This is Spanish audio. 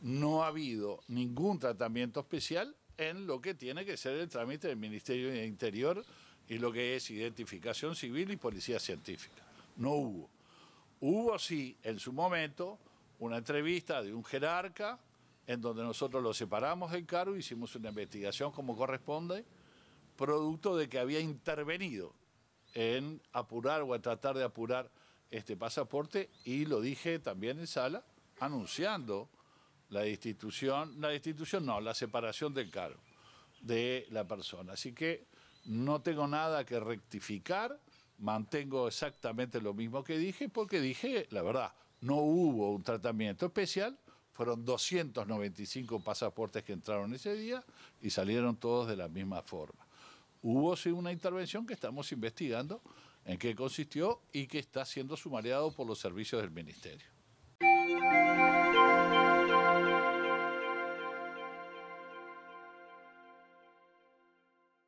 no ha habido ningún tratamiento especial en lo que tiene que ser el trámite del Ministerio de Interior y lo que es identificación civil y policía científica. No hubo. Hubo sí, en su momento, una entrevista de un jerarca en donde nosotros lo separamos del cargo, hicimos una investigación como corresponde, producto de que había intervenido en apurar o en tratar de apurar este pasaporte y lo dije también en sala, anunciando la destitución, la destitución no, la separación del cargo de la persona. Así que no tengo nada que rectificar, mantengo exactamente lo mismo que dije, porque dije, la verdad, no hubo un tratamiento especial, fueron 295 pasaportes que entraron ese día y salieron todos de la misma forma. Hubo sí una intervención que estamos investigando en qué consistió y que está siendo sumariado por los servicios del Ministerio.